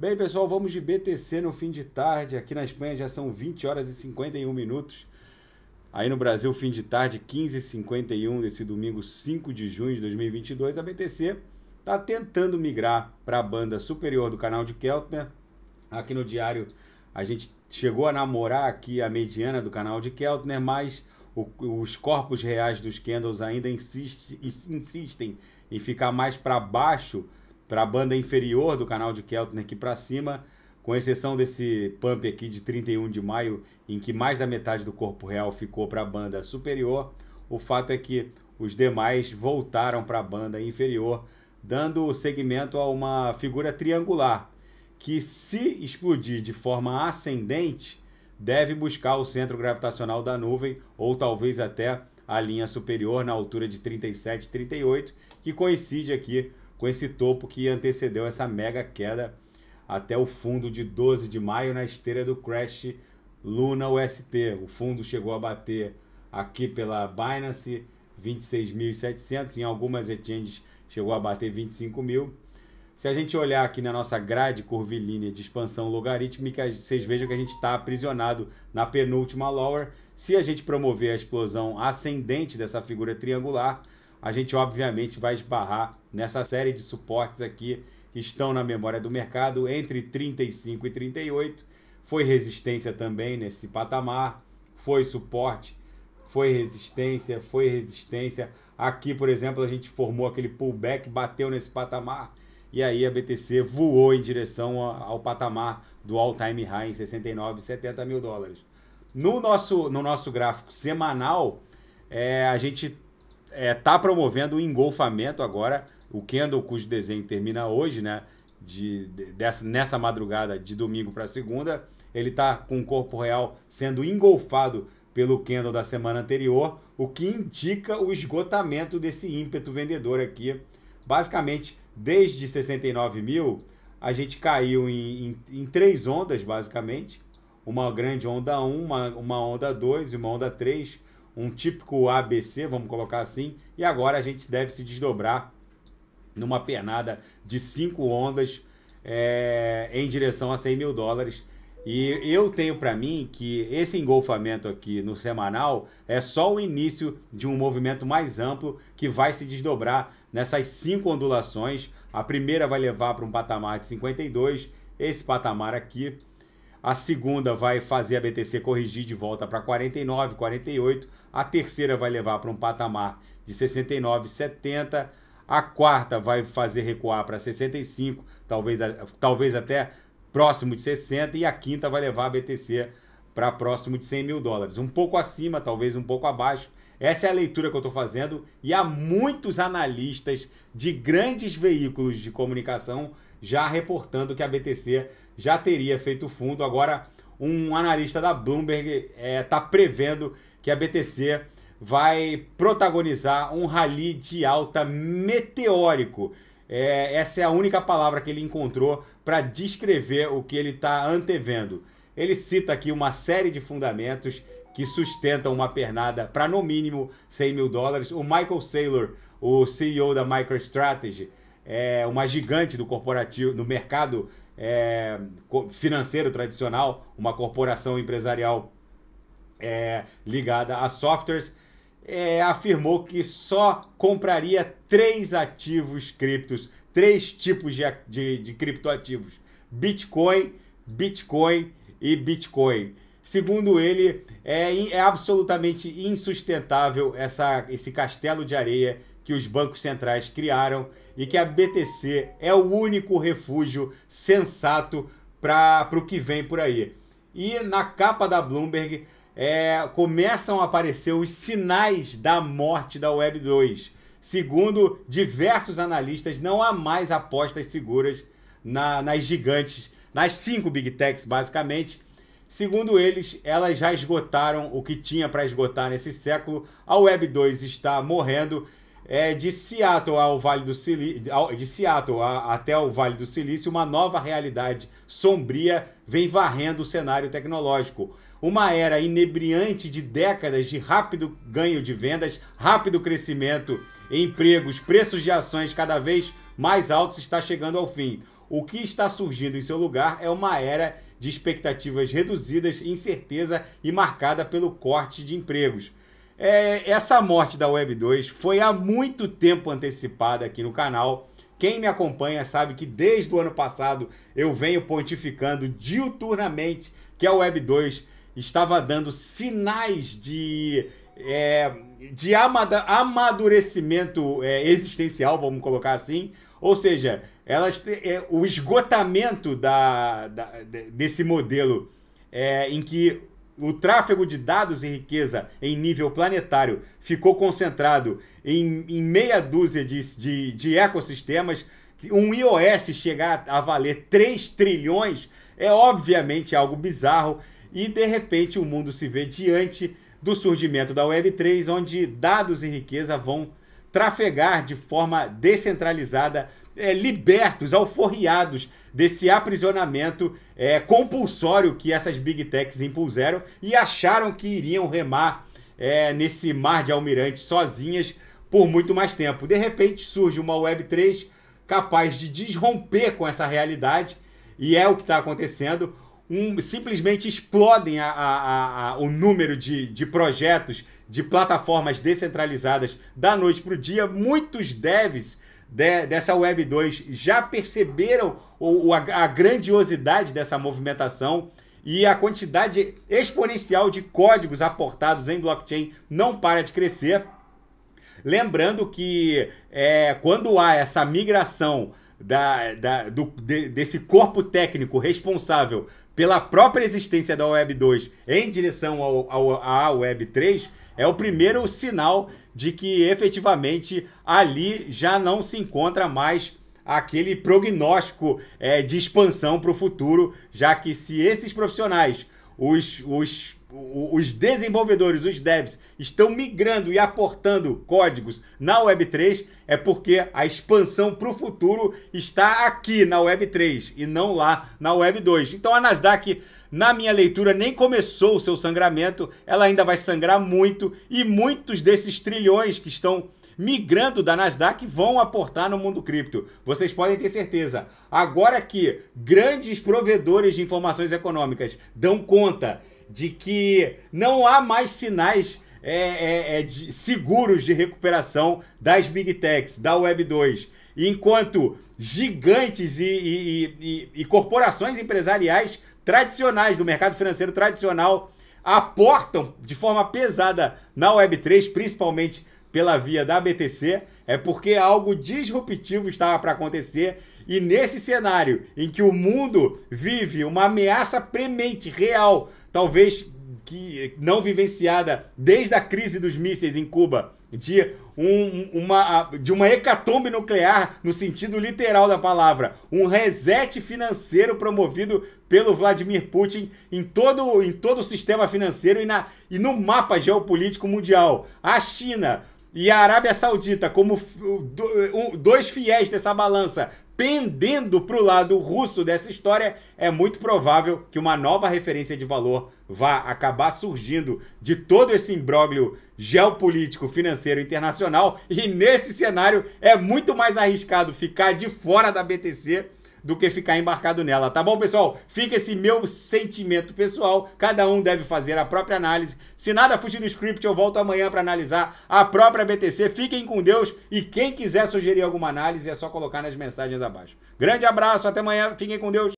Bem, pessoal, vamos de BTC no fim de tarde. Aqui na Espanha já são 20 horas e 51 minutos. Aí no Brasil, fim de tarde, 15h51 desse domingo 5 de junho de 2022. A BTC está tentando migrar para a banda superior do canal de Keltner. Aqui no diário, a gente chegou a namorar aqui a mediana do canal de Keltner, mas o, os corpos reais dos candles ainda insiste, insistem em ficar mais para baixo para a banda inferior do canal de Keltner aqui para cima, com exceção desse pump aqui de 31 de maio, em que mais da metade do corpo real ficou para a banda superior, o fato é que os demais voltaram para a banda inferior, dando segmento a uma figura triangular, que se explodir de forma ascendente, deve buscar o centro gravitacional da nuvem, ou talvez até a linha superior na altura de 37 38, que coincide aqui com esse topo que antecedeu essa mega queda até o fundo de 12 de maio na esteira do crash Luna UST. O fundo chegou a bater aqui pela Binance 26.700, em algumas exchanges chegou a bater 25 mil. Se a gente olhar aqui na nossa grade curvilínea de expansão logarítmica, vocês vejam que a gente está aprisionado na penúltima lower. Se a gente promover a explosão ascendente dessa figura triangular, a gente obviamente vai esbarrar nessa série de suportes aqui que estão na memória do mercado entre 35 e 38. Foi resistência também nesse patamar, foi suporte, foi resistência, foi resistência. Aqui, por exemplo, a gente formou aquele pullback, bateu nesse patamar e aí a BTC voou em direção ao patamar do all-time high em 69, 70 mil dólares. No nosso, no nosso gráfico semanal, é, a gente está é, promovendo um engolfamento agora. O Kendall, cujo desenho termina hoje, né? De, de dessa, nessa madrugada de domingo para segunda, ele está com o corpo real sendo engolfado pelo Kendall da semana anterior, o que indica o esgotamento desse ímpeto vendedor aqui. Basicamente, desde 69 mil, a gente caiu em, em, em três ondas, basicamente. Uma grande onda 1, uma, uma onda 2 e uma onda 3 um típico ABC, vamos colocar assim, e agora a gente deve se desdobrar numa pernada de cinco ondas é, em direção a 100 mil dólares. E eu tenho para mim que esse engolfamento aqui no semanal é só o início de um movimento mais amplo que vai se desdobrar nessas cinco ondulações. A primeira vai levar para um patamar de 52, esse patamar aqui, a segunda vai fazer a BTC corrigir de volta para 49, 48. A terceira vai levar para um patamar de 69, 70. A quarta vai fazer recuar para 65, talvez, talvez até próximo de 60. E a quinta vai levar a BTC para próximo de 100 mil dólares. Um pouco acima, talvez um pouco abaixo. Essa é a leitura que eu estou fazendo e há muitos analistas de grandes veículos de comunicação já reportando que a BTC já teria feito fundo. Agora, um analista da Bloomberg está eh, é, prevendo que a BTC vai protagonizar um rally de alta meteórico. É, essa é a única palavra que ele encontrou para descrever o que ele está antevendo. Ele cita aqui uma série de fundamentos que sustentam uma pernada para no mínimo 100 mil dólares. O Michael Saylor, o CEO da MicroStrategy, é, uma gigante do corporativo, no mercado é, financeiro tradicional, uma corporação empresarial é, ligada a softwares, é, afirmou que só compraria três ativos criptos, três tipos de, de, de criptoativos: Bitcoin, Bitcoin e Bitcoin. Segundo ele, é, é absolutamente insustentável essa, esse castelo de areia que os bancos centrais criaram e que a BTC é o único refúgio sensato para o que vem por aí. E na capa da Bloomberg é, começam a aparecer os sinais da morte da Web 2. Segundo diversos analistas, não há mais apostas seguras na, nas gigantes, nas cinco big techs, basicamente. Segundo eles, elas já esgotaram o que tinha para esgotar nesse século. A Web 2 está morrendo é, de Seattle ao Vale do Silício, de Seattle a, até o Vale do Silício, uma nova realidade sombria vem varrendo o cenário tecnológico. Uma era inebriante de décadas de rápido ganho de vendas, rápido crescimento empregos, preços de ações cada vez mais altos está chegando ao fim. O que está surgindo em seu lugar é uma era de expectativas reduzidas, incerteza e marcada pelo corte de empregos. É, essa morte da Web 2 foi há muito tempo antecipada aqui no canal. Quem me acompanha sabe que desde o ano passado eu venho pontificando diuturnamente que a Web 2 estava dando sinais de, é, de amadurecimento é, existencial, vamos colocar assim. Ou seja, elas, é, o esgotamento da, da desse modelo é, em que o tráfego de dados e riqueza em nível planetário ficou concentrado em, em meia dúzia de, de, de ecossistemas, um iOS chegar a valer 3 trilhões é obviamente algo bizarro e de repente o mundo se vê diante do surgimento da Web3, onde dados e riqueza vão trafegar de forma descentralizada é, libertos, alforriados desse aprisionamento é, compulsório que essas big techs impuseram e acharam que iriam remar é, nesse mar de almirantes sozinhas por muito mais tempo. De repente surge uma Web3 capaz de desromper com essa realidade e é o que está acontecendo. Um, simplesmente explodem a, a, a, o número de, de projetos, de plataformas descentralizadas da noite para o dia. Muitos devs de, dessa Web 2 já perceberam o, o, a, a grandiosidade dessa movimentação e a quantidade exponencial de códigos aportados em blockchain não para de crescer. Lembrando que é, quando há essa migração da, da, do, de, desse corpo técnico responsável pela própria existência da Web 2 em direção ao, ao, à Web 3, é o primeiro sinal de que efetivamente ali já não se encontra mais aquele prognóstico é, de expansão para o futuro, já que se esses profissionais os, os, os desenvolvedores, os devs, estão migrando e aportando códigos na Web3, é porque a expansão para o futuro está aqui na Web3 e não lá na Web2. Então a Nasdaq na minha leitura, nem começou o seu sangramento, ela ainda vai sangrar muito e muitos desses trilhões que estão migrando da Nasdaq vão aportar no mundo cripto. Vocês podem ter certeza. Agora que grandes provedores de informações econômicas dão conta de que não há mais sinais é, é, é de seguros de recuperação das Big Techs, da Web 2. Enquanto gigantes e, e, e, e corporações empresariais tradicionais do mercado financeiro tradicional aportam de forma pesada na Web3, principalmente pela via da BTC, é porque algo disruptivo estava para acontecer. E nesse cenário em que o mundo vive uma ameaça premente, real, talvez que não vivenciada desde a crise dos mísseis em Cuba, de, um, uma, de uma hecatombe nuclear, no sentido literal da palavra, um reset financeiro promovido pelo Vladimir Putin em todo, em todo o sistema financeiro e, na, e no mapa geopolítico mundial. A China, e a Arábia Saudita como dois fiéis dessa balança pendendo para o lado russo dessa história, é muito provável que uma nova referência de valor vá acabar surgindo de todo esse imbróglio geopolítico, financeiro internacional. E nesse cenário é muito mais arriscado ficar de fora da BTC do que ficar embarcado nela, tá bom, pessoal? Fica esse meu sentimento pessoal. Cada um deve fazer a própria análise. Se nada fugir do script, eu volto amanhã para analisar a própria BTC. Fiquem com Deus e quem quiser sugerir alguma análise é só colocar nas mensagens abaixo. Grande abraço, até amanhã. Fiquem com Deus.